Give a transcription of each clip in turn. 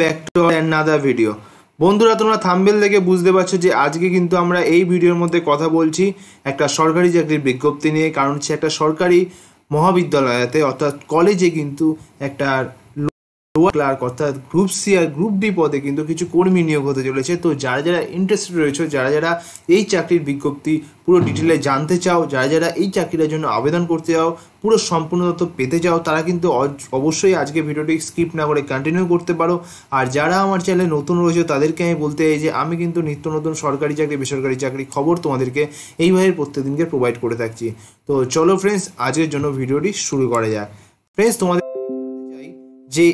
back to another video বন্ধুরা তোমরা thumbnail দেখে বুঝতে পারছো যে আজকে কিন্তু আমরা এই ভিডিওর মধ্যে কথা বলছি একটা সরকারি চাকরির বিজ্ঞপ্তি নিয়ে কারণ সে একটা সরকারি মহাবিদ্যালয়তে অর্থাৎ কলেজে কিন্তু একটা ক্লার্ক অর্থাৎ গ্রুপ সি আর গ্রুপ ডি পদে কিন্তু কিছু কর্মী নিয়োগ হতে চলেছে তো যারা যারা ইন্টারেস্টেড রয়েছে যারা যারা এই চাকরির বিজ্ঞপ্তি পুরো ডিটেলে জানতে চাও যারা যারা এই চাকরিটার জন্য আবেদন করতে চাও পুরো সম্পূর্ণ তথ্য পেতে চাও তারা কিন্তু অবশ্যই আজকে ভিডিওটি স্কিপ না করে কন্টিনিউ করতে পারো আর যারা আমার চ্যানেলে নতুন রয়েছে তাদেরকে আমি বলতে চাই যে আমি কিন্তু নিত্য নতুন সরকারি চাকরি বেসরকারি চাকরি খবর তোমাদেরকে এইভাবে প্রত্যেকদিনকে প্রোভাইড করে থাকছি তো চলো ফ্রেন্ডস আজকের জন্য ভিডিওটি শুরু করা যাক ফ্রেন্ডস তোমাদের যে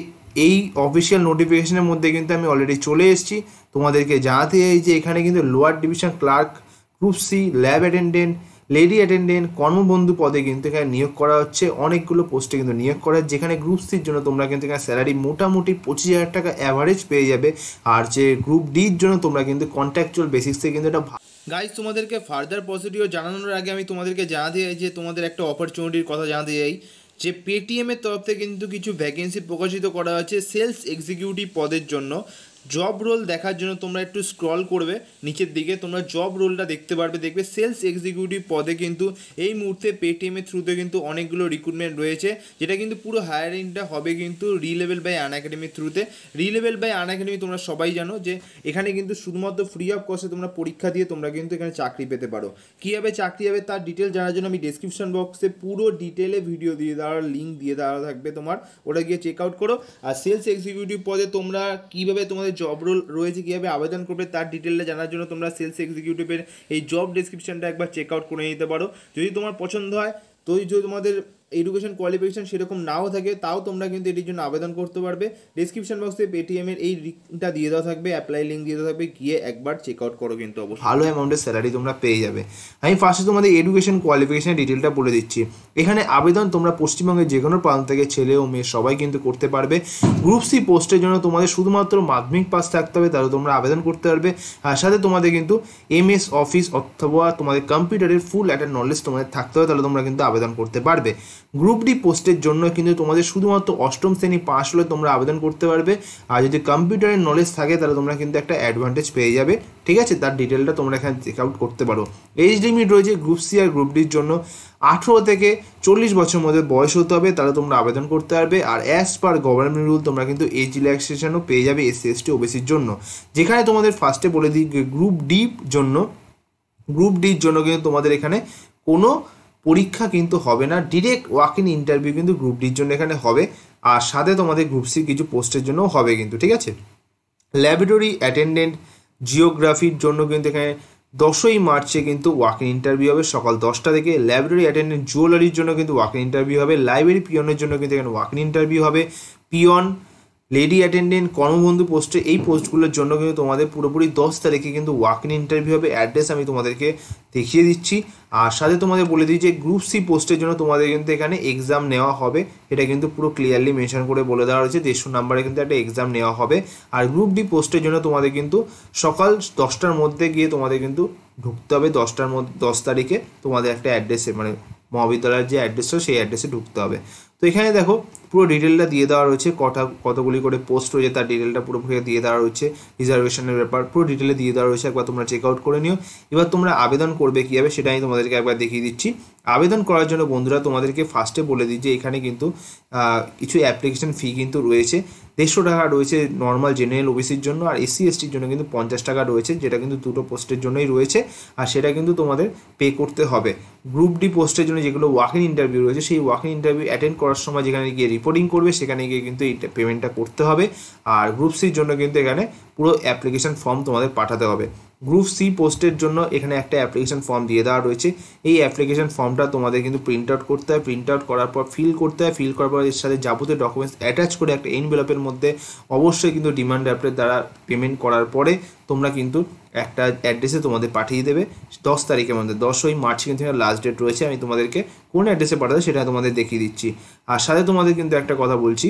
এই অফিসিয়াল নোটিফিকেশনের মধ্যে কিন্তু আমি অলরেডি চলে এসেছি তোমাদেরকে জানাতে চাই যে এখানে কিন্তু lower division clerk group C lab attendant lady attendant কর্মবন্ধু পদে কিন্তু এখানে নিয়োগ করা হচ্ছে অনেকগুলো পোস্টে কিন্তু নিয়োগ করা যেখানে গ্রুপ সির জন্য তোমরা কিন্তু এখানে স্যালারি মোটামুটি পঁচিশ হাজার টাকা অ্যাভারেজ পেয়ে যাবে আর যে গ্রুপ ডির জন্য তোমরা কিন্তু কন্ট্রাকচুয়াল থেকে কিন্তু এটা গাইজ তোমাদেরকে ফার্দার পজিটিভ জানানোর আগে আমি তোমাদেরকে জানাতে চাই যে তোমাদের একটা অপরচুনিটির কথা জানাতে চাই যে পেটিএমের তরফ থেকে কিন্তু কিছু ভ্যাকেন্সি প্রকাশিত করা হয়েছে সেলস এক্সিকিউটিভ পদের জন্য জব রোল দেখার জন্য তোমরা একটু স্ক্রল করবে নিচের দিকে তোমরা জব রোলটা দেখতে পারবে দেখবে সেলস এক্সিকিউটিভ পদে কিন্তু এই মুহূর্তে পেটিএমের থ্রুতে কিন্তু অনেকগুলো রিক্রুটমেন্ট রয়েছে যেটা কিন্তু পুরো হায়ারিংটা হবে কিন্তু রিলেভেল বাই আন একাডেমির থ্রুতে রিলেভেল বাই আন একাডেমি তোমরা সবাই জানো যে এখানে কিন্তু শুধুমাত্র ফ্রি অফ কস্টে তোমরা পরীক্ষা দিয়ে তোমরা কিন্তু এখানে চাকরি পেতে পারো কীভাবে চাকরি হবে তার ডিটেল জানার জন্য আমি ডিসক্রিপশন বক্সে পুরো ডিটেলে ভিডিও দিয়ে দেওয়ার লিঙ্ক দিয়ে দেওয়া থাকবে তোমার ওটা গিয়ে চেক আউট করো আর সেলস এক্সিকিউটিভ পদে তোমরা কীভাবে তোমাদের জব রোল রয়েছে কীভাবে আবেদন করবে তার ডিটেলে জানার জন্য তোমরা সেলস এক্সিকিউটিভের এই জব ডিসক্রিপশানটা একবার চেক আউট করে নিতে পারো যদি তোমার পছন্দ হয় তো যদি তোমাদের এডুকেশন কোয়ালিফিকেশান সেরকম নাও থাকে তাও তোমরা কিন্তু এটির জন্য আবেদন করতে পারবে ডিসক্রিপশন বক্সে পেটিএমের এই লিঙ্কটা দিয়ে দেওয়া থাকবে অ্যাপ্লাই লিঙ্ক দিয়ে দেওয়া থাকবে গিয়ে একবার চেক আউট করো কিন্তু অবশ্যই ভালো অ্যামাউন্টের স্যালারি তোমরা পেয়ে যাবে আমি ফার্স্টে তোমাদের এডুকেশন কোয়ালিফিকেশানের ডিটেলটা বলে দিচ্ছি এখানে আবেদন তোমরা পশ্চিমবঙ্গের যে কোনো প্রান্ত থেকে ছেলে ও মেয়ে সবাই কিন্তু করতে পারবে গ্রুপ সি পোস্টের জন্য তোমাদের শুধুমাত্র মাধ্যমিক পাস থাকতে হবে তাহলে তোমরা আবেদন করতে পারবে আর সাথে তোমাদের কিন্তু এম এস অফিস অথবা তোমাদের কম্পিউটারের ফুল একটা নলেজ তোমাদের থাকতে হবে তাহলে তোমরা কিন্তু আবেদন করতে পারবে গ্রুপ ডি পোস্টের জন্য কিন্তু তোমাদের শুধুমাত্র অষ্টম শ্রেণী পাশ হলে তোমরা আবেদন করতে পারবে আর যদি কম্পিউটারের নলেজ থাকে তাহলে তোমরা কিন্তু একটা অ্যাডভান্টেজ পেয়ে যাবে ঠিক আছে তার ডিটেলটা তোমরা এখানে চেক আউট করতে পারো এইচ লিমিট রয়েছে গ্রুপ সি আর গ্রুপ ডির জন্য আঠেরো থেকে চল্লিশ বছর মধ্যে বয়স হতে হবে তাহলে তোমরা আবেদন করতে পারবে আর অ্যাজ পার গভর্নমেন্ট রুল তোমরা কিন্তু এজ রিল্যাক্সেশনও পেয়ে যাবে এসসি এসটি ওবিসির জন্য যেখানে তোমাদের ফার্স্টে বলে দিই গ্রুপ ডি জন্য গ্রুপ ডির জন্য কিন্তু তোমাদের এখানে কোনো পরীক্ষা কিন্তু হবে না ডিরেক্ট ওয়াক ইন ইন্টারভিউ কিন্তু গ্রুপ ডির জন্য এখানে হবে আর সাথে তোমাদের গ্রুপ সি কিছু পোস্টের জন্যও হবে কিন্তু ঠিক আছে ল্যাবরেটরি অ্যাটেন্ডেন্ট জিওগ্রাফির জন্য কিন্তু এখানে দশই মার্চে কিন্তু ওয়াক ইন ইন্টারভিউ হবে সকাল দশটা থেকে ল্যাবরেটরি অ্যাটেন্ডেন্ট জুয়েলারির জন্য কিন্তু ওয়াক ইন ইন্টারভিউ হবে লাইব্রেরি পিয়নের জন্য কিন্তু এখানে ওয়াক ইন ইন্টারভিউ হবে পিয়ন লেডি অ্যাটেন্ডেন্ট কর্মবন্ধু পোস্টে এই পোস্টগুলোর জন্য কিন্তু তোমাদের পুরোপুরি দশ তারিখে কিন্তু ওয়াক ইন ইন্টারভিউ হবে অ্যাড্রেস আমি তোমাদেরকে দেখিয়ে দিচ্ছি আর সাথে তোমাদের বলে দিই যে গ্রুপ সি পোস্টের জন্য তোমাদের কিন্তু এখানে এক্সাম নেওয়া হবে এটা কিন্তু পুরো ক্লিয়ারলি মেনশন করে বলে দেওয়া হয়েছে দেড়শো নাম্বারে কিন্তু একটা এক্সাম নেওয়া হবে আর গ্রুপ ডি পোস্টের জন্য তোমাদের কিন্তু সকাল দশটার মধ্যে গিয়ে তোমাদের কিন্তু ঢুকতে হবে দশটার মধ্যে দশ তারিখে তোমাদের একটা অ্যাড্রেসে মানে মহাবিদ্যালয়ের যে হয় সেই অ্যাড্রেসে ঢুকতে হবে তো এখানে দেখো পুরো ডিটেলটা দিয়ে দেওয়া রয়েছে কটা কতগুলি করে পোস্ট রয়েছে তার ডিটেলটা পুরোপুরি দিয়ে দেওয়া রয়েছে রিজার্ভেশনের ব্যাপার পুরো ডিটেলে দিয়ে দেওয়া রয়েছে একবার তোমরা চেক আউট করে নিও এবার তোমরা আবেদন করবে কীভাবে সেটা আমি তোমাদেরকে একবার দেখিয়ে দিচ্ছি আবেদন করার জন্য বন্ধুরা তোমাদেরকে ফার্স্টে বলে দিই যে এখানে কিন্তু কিছু অ্যাপ্লিকেশন ফি কিন্তু রয়েছে দেড়শো টাকা রয়েছে নর্মাল জেনারেল ওবিসির জন্য আর এসসি এসটির জন্য কিন্তু পঞ্চাশ টাকা রয়েছে যেটা কিন্তু দুটো পোস্টের জন্যই রয়েছে আর সেটা কিন্তু তোমাদের পে করতে হবে গ্রুপ ডি পোস্টের জন্য যেগুলো ওয়াকিং ইন্টারভিউ রয়েছে সেই ওয়াকিং ইন্টারভিউ অ্যাটেন্ড করার সময় যেখানে গিয়ে রিপোর্টিং করবে সেখানে গিয়ে কিন্তু এই পেমেন্টটা করতে হবে আর গ্রুপ সির জন্য কিন্তু এখানে পুরো অ্যাপ্লিকেশন ফর্ম তোমাদের পাঠাতে হবে গ্রুপ সি পোস্টের জন্য এখানে একটা অ্যাপ্লিকেশন ফর্ম দিয়ে দেওয়া রয়েছে এই অ্যাপ্লিকেশন ফর্মটা তোমাদের কিন্তু প্রিন্ট আউট করতে হয় প্রিন্ট আউট করার পর ফিল করতে হয় ফিল করার পর এর সাথে যাবতীয় ডকুমেন্টস অ্যাটাচ করে একটা এনভেলপের মধ্যে অবশ্যই কিন্তু ডিমান্ড অ্যাপের দ্বারা পেমেন্ট করার পরে তোমরা কিন্তু একটা অ্যাড্রেসে তোমাদের পাঠিয়ে দেবে দশ তারিখের মধ্যে দশই মার্চ কিন্তু লাস্ট ডেট রয়েছে আমি তোমাদেরকে কোন অ্যাড্রেসে পাঠাতে সেটা তোমাদের দেখিয়ে দিচ্ছি আর সাথে তোমাদের কিন্তু একটা কথা বলছি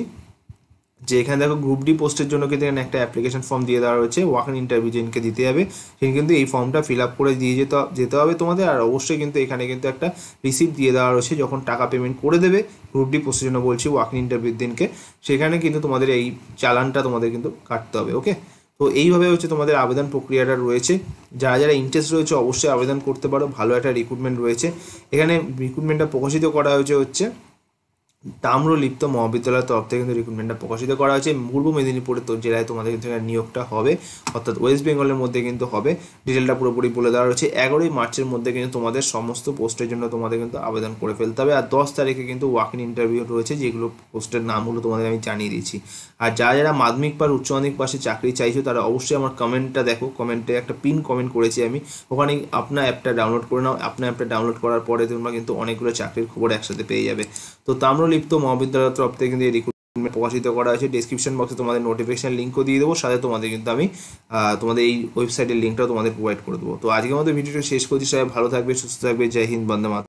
যে এখানে দেখো গ্রুপ ডি পোস্টের জন্য কিন্তু এখানে একটা অ্যাপ্লিকেশন ফর্ম দিয়ে দেওয়া রয়েছে ওয়াক ইন ইন্টারভিউ যেদিনকে দিতে হবে সেখানে কিন্তু এই ফর্মটা ফিল আপ করে দিয়ে যেতে যেতে হবে তোমাদের আর অবশ্যই কিন্তু এখানে কিন্তু একটা রিসিপ্ট দিয়ে দেওয়া রয়েছে যখন টাকা পেমেন্ট করে দেবে গ্রুপ ডি পোস্টের জন্য বলছি ওয়াক ইন ইন্টারভিউর দিনকে সেখানে কিন্তু তোমাদের এই চালানটা তোমাদের কিন্তু কাটতে হবে ওকে তো এইভাবে হচ্ছে তোমাদের আবেদন প্রক্রিয়াটা রয়েছে যারা যারা ইন্টারেস্ট রয়েছে অবশ্যই আবেদন করতে পারো ভালো একটা রিক্রুটমেন্ট রয়েছে এখানে রিক্রুটমেন্টটা প্রকাশিত করা হয়েছে হচ্ছে তাম্রলিপ্ত মহাবিদ্যালয়ের তরফ থেকে কিন্তু রিক্রুটমেন্টটা প্রকাশিত করা হয়েছে পূর্ব মেদিনীপুরে তো জেলায় তোমাদের কিন্তু নিয়োগটা হবে অর্থাৎ ওয়েস্ট বেঙ্গলের মধ্যে কিন্তু হবে ডিটেলটা পুরোপুরি বলে দেওয়া রয়েছে এগারোই মার্চের মধ্যে কিন্তু তোমাদের সমস্ত পোস্টের জন্য তোমাদের কিন্তু আবেদন করে ফেলতে হবে আর দশ তারিখে কিন্তু ওয়াকিং ইন্টারভিউ রয়েছে যেগুলো পোস্টের নামগুলো তোমাদের আমি জানিয়ে দিচ্ছি আর যারা যারা মাধ্যমিক পার উচ্চ মাধ্যমিক পাশে চাকরি চাইছো তারা অবশ্যই আমার কমেন্টটা দেখো কমেন্টে একটা পিন কমেন্ট করেছি আমি ওখানে আপনার অ্যাপটা ডাউনলোড করে নাও আপনার অ্যাপটা ডাউনলোড করার পরে তোমরা কিন্তু অনেকগুলো চাকরির খবর একসাথে পেয়ে যাবে তো তাম্রলিপ লিপ্ত মহাবিদ্যালয় তরফ থেকে কিন্তু এই রিক্রুটমেন্ট প্রকাশিত করা হয়েছে ডিসক্রিপশন বক্সে তোমাদের নোটিফিকেশান লিঙ্কও দিয়ে দেবো সাথে তোমাদের কিন্তু আমি তোমাদের এই ওয়েবসাইটের লিঙ্কটাও তোমাদের প্রোভাইড করে দেবো তো আজকের মতো ভিডিওটা শেষ করছি সবাই ভালো থাকবে সুস্থ থাকবে জয় হিন্দ বন্দে